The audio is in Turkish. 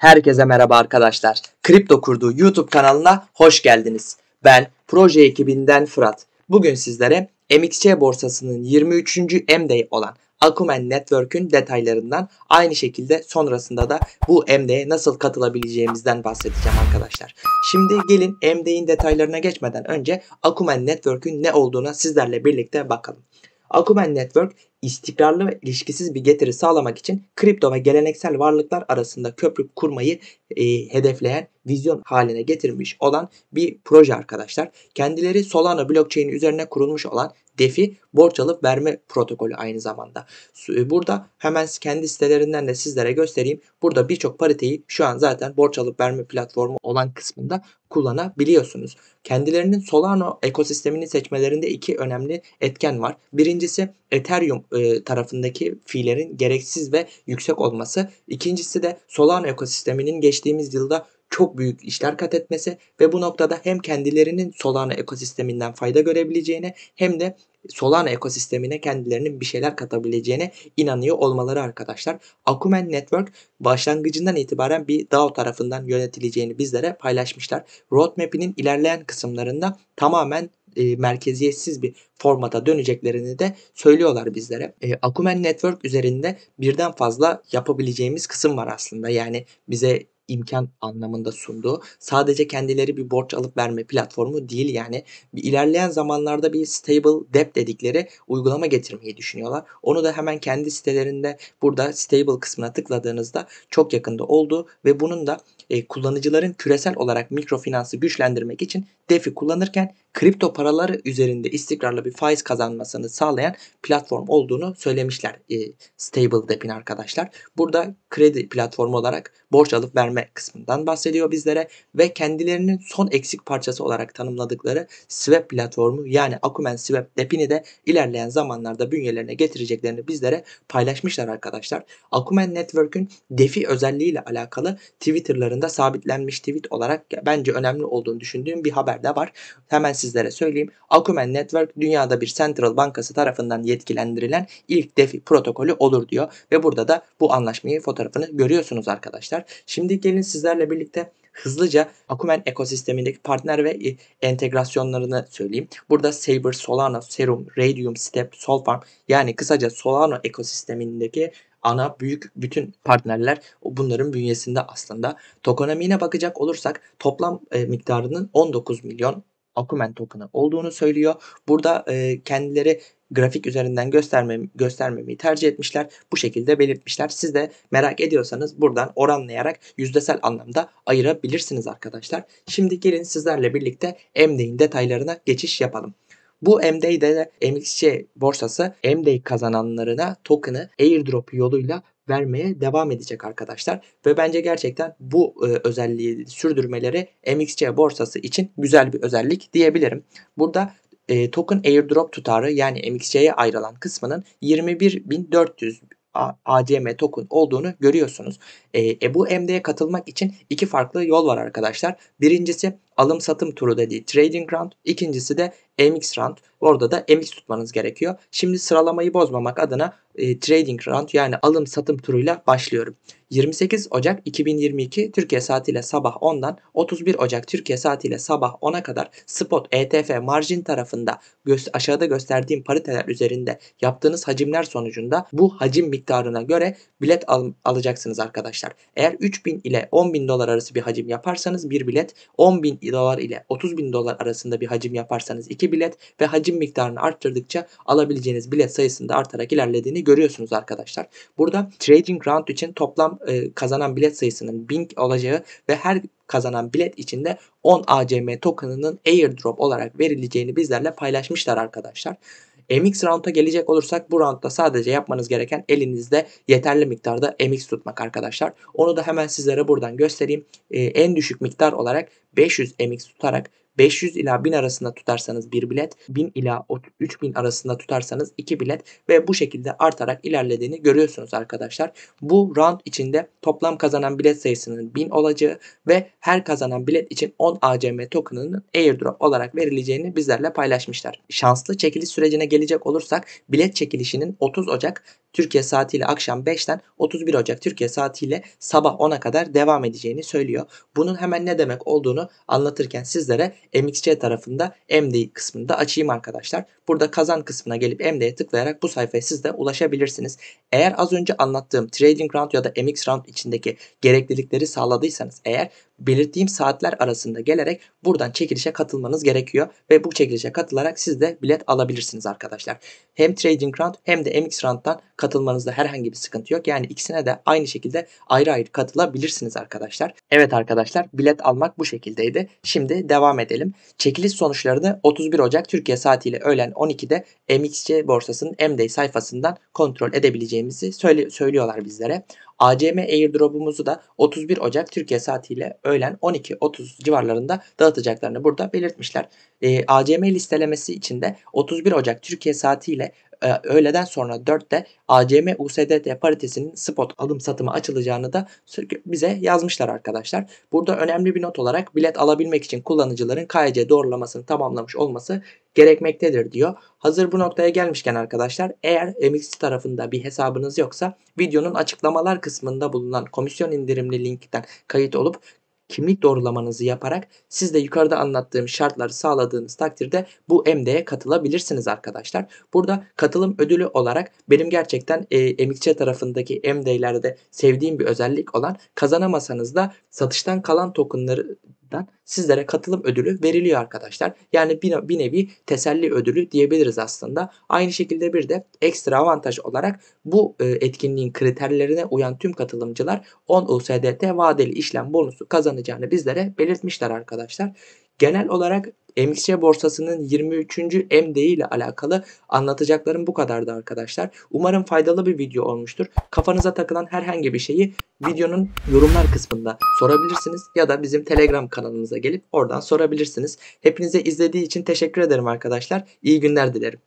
Herkese merhaba arkadaşlar. Kripto Kurdu YouTube kanalına hoş geldiniz. Ben proje ekibinden Fırat. Bugün sizlere MXC borsasının 23. MD'yi olan Akumen Network'ün detaylarından aynı şekilde sonrasında da bu MD'ye nasıl katılabileceğimizden bahsedeceğim arkadaşlar. Şimdi gelin MD'in detaylarına geçmeden önce Akumen Network'ün ne olduğuna sizlerle birlikte bakalım. Akumen Network istikrarlı ve ilişkisiz bir getiri sağlamak için kripto ve geleneksel varlıklar arasında köprü kurmayı e, hedefleyen vizyon haline getirmiş olan bir proje arkadaşlar. Kendileri Solana blockchain üzerine kurulmuş olan DeFi borç alıp verme protokolü aynı zamanda. E, burada hemen kendi sitelerinden de sizlere göstereyim. Burada birçok pariteyi şu an zaten borç alıp verme platformu olan kısmında kullanabiliyorsunuz. Kendilerinin Solana ekosistemini seçmelerinde iki önemli etken var. Birincisi Ethereum e, tarafındaki fiillerin gereksiz ve yüksek olması. İkincisi de Solana ekosisteminin geçtiğimiz yılda çok büyük işler kat etmesi ve bu noktada hem kendilerinin Solana ekosisteminden fayda görebileceğine hem de Solana ekosistemine kendilerinin bir şeyler katabileceğine inanıyor olmaları arkadaşlar. Akumen Network başlangıcından itibaren bir DAO tarafından yönetileceğini bizlere paylaşmışlar. Roadmap'inin ilerleyen kısımlarında tamamen e, merkeziyetsiz bir formata döneceklerini de söylüyorlar bizlere. E, Akumen Network üzerinde birden fazla yapabileceğimiz kısım var aslında. Yani bize imkan anlamında sunduğu sadece kendileri bir borç alıp verme platformu değil yani bir ilerleyen zamanlarda bir stable debt dedikleri uygulama getirmeyi düşünüyorlar. Onu da hemen kendi sitelerinde burada stable kısmına tıkladığınızda çok yakında oldu ve bunun da e, kullanıcıların küresel olarak mikrofinansı güçlendirmek için DeFi kullanırken kripto paraları üzerinde istikrarlı bir faiz kazanmasını sağlayan platform olduğunu söylemişler e, Stable Dep'in arkadaşlar. Burada kredi platformu olarak borç alıp verme kısmından bahsediyor bizlere ve kendilerinin son eksik parçası olarak tanımladıkları Swap platformu yani Akumen Swap Dep'ini de ilerleyen zamanlarda bünyelerine getireceklerini bizlere paylaşmışlar arkadaşlar. Akumen Network'ün DeFi özelliğiyle alakalı Twitter'larında sabitlenmiş tweet olarak bence önemli olduğunu düşündüğüm bir haber de var. Hemen sizlere söyleyeyim. Akumen Network dünyada bir Central Bankası tarafından yetkilendirilen ilk DeFi protokolü olur diyor. Ve burada da bu anlaşmayı fotoğrafını görüyorsunuz arkadaşlar. Şimdi gelin sizlerle birlikte hızlıca Akumen ekosistemindeki partner ve e, entegrasyonlarını söyleyeyim. Burada Saber, Solana, Serum, Radium, Step, Solfarm yani kısaca Solana ekosistemindeki ana, büyük, bütün partnerler bunların bünyesinde aslında. Tokonomi'ne bakacak olursak toplam e, miktarının 19 milyon Akumen token'ı olduğunu söylüyor. Burada e, kendileri grafik üzerinden gösterme, göstermemeyi tercih etmişler. Bu şekilde belirtmişler. Siz de merak ediyorsanız buradan oranlayarak yüzdesel anlamda ayırabilirsiniz arkadaşlar. Şimdi gelin sizlerle birlikte MD'in detaylarına geçiş yapalım. Bu MD'de MXC borsası MD'yi kazananlarına token'ı airdrop yoluyla vermeye devam edecek arkadaşlar. Ve bence gerçekten bu e, özelliği sürdürmeleri MXC borsası için güzel bir özellik diyebilirim. Burada e, token airdrop tutarı yani MXC'ye ayrılan kısmının 21.400 ACM token olduğunu görüyorsunuz. Ee, e, Ebu MD'ye katılmak için iki farklı yol var arkadaşlar. Birincisi alım satım turu dediği trading round. İkincisi de MX round. Orada da MX tutmanız gerekiyor. Şimdi sıralamayı bozmamak adına e, trading round yani alım satım turuyla başlıyorum. 28 Ocak 2022 Türkiye saatiyle sabah 10'dan 31 Ocak Türkiye saatiyle sabah 10'a kadar spot ETF margin tarafında gö- aşağıda gösterdiğim pariteler üzerinde yaptığınız hacimler sonucunda bu hacim miktarına göre bilet al- alacaksınız arkadaşlar arkadaşlar. Eğer 3000 ile 10.000 dolar arası bir hacim yaparsanız bir bilet, 10.000 dolar ile 30.000 dolar arasında bir hacim yaparsanız iki bilet ve hacim miktarını arttırdıkça alabileceğiniz bilet sayısında artarak ilerlediğini görüyorsunuz arkadaşlar. Burada trading round için toplam e, kazanan bilet sayısının 1000 olacağı ve her kazanan bilet içinde 10 ACM tokenının airdrop olarak verileceğini bizlerle paylaşmışlar arkadaşlar. MX round'a gelecek olursak bu round'da sadece yapmanız gereken elinizde yeterli miktarda MX tutmak arkadaşlar. Onu da hemen sizlere buradan göstereyim. E, en düşük miktar olarak 500 MX tutarak 500 ila 1000 arasında tutarsanız 1 bilet, 1000 ila 3000 arasında tutarsanız 2 bilet ve bu şekilde artarak ilerlediğini görüyorsunuz arkadaşlar. Bu round içinde toplam kazanan bilet sayısının 1000 olacağı ve her kazanan bilet için 10 ACM token'ının airdrop olarak verileceğini bizlerle paylaşmışlar. Şanslı çekiliş sürecine gelecek olursak bilet çekilişinin 30 Ocak Türkiye saatiyle akşam 5'ten 31 Ocak Türkiye saatiyle sabah 10'a kadar devam edeceğini söylüyor. Bunun hemen ne demek olduğunu anlatırken sizlere MXC tarafında MD kısmında açayım arkadaşlar. Burada kazan kısmına gelip MD'ye tıklayarak bu sayfaya siz de ulaşabilirsiniz. Eğer az önce anlattığım Trading Round ya da MX Round içindeki gereklilikleri sağladıysanız eğer belirttiğim saatler arasında gelerek buradan çekilişe katılmanız gerekiyor ve bu çekilişe katılarak siz de bilet alabilirsiniz arkadaşlar. Hem Trading Round hem de MX Round'dan katılmanızda herhangi bir sıkıntı yok. Yani ikisine de aynı şekilde ayrı ayrı katılabilirsiniz arkadaşlar. Evet arkadaşlar bilet almak bu şekildeydi. Şimdi devam edelim. Çekiliş sonuçlarını 31 Ocak Türkiye saatiyle öğlen 12'de MXC borsasının MD sayfasından kontrol edebileceğimizi söyle söylüyorlar bizlere. ACM airdrop'umuzu da 31 Ocak Türkiye saatiyle öğlen 12.30 civarlarında dağıtacaklarını burada belirtmişler. E, ee, ACM listelemesi içinde 31 Ocak Türkiye saatiyle e, öğleden sonra 4'te ACM USDT paritesinin spot alım satımı açılacağını da bize yazmışlar arkadaşlar. Burada önemli bir not olarak bilet alabilmek için kullanıcıların KYC doğrulamasını tamamlamış olması gerekmektedir diyor. Hazır bu noktaya gelmişken arkadaşlar eğer MX tarafında bir hesabınız yoksa videonun açıklamalar kısmında bulunan komisyon indirimli linkten kayıt olup kimlik doğrulamanızı yaparak siz de yukarıda anlattığım şartları sağladığınız takdirde bu MD'ye katılabilirsiniz arkadaşlar. Burada katılım ödülü olarak benim gerçekten e, emikçe tarafındaki MD'lerde sevdiğim bir özellik olan kazanamasanız da satıştan kalan tokenları etmekten sizlere katılım ödülü veriliyor arkadaşlar. Yani bir, bir nevi teselli ödülü diyebiliriz aslında. Aynı şekilde bir de ekstra avantaj olarak bu e, etkinliğin kriterlerine uyan tüm katılımcılar 10 USDT vadeli işlem bonusu kazanacağını bizlere belirtmişler arkadaşlar. Genel olarak MXC borsasının 23. MD ile alakalı anlatacaklarım bu kadardı arkadaşlar. Umarım faydalı bir video olmuştur. Kafanıza takılan herhangi bir şeyi videonun yorumlar kısmında sorabilirsiniz ya da bizim Telegram kanalımıza gelip oradan sorabilirsiniz. Hepinize izlediği için teşekkür ederim arkadaşlar. İyi günler dilerim.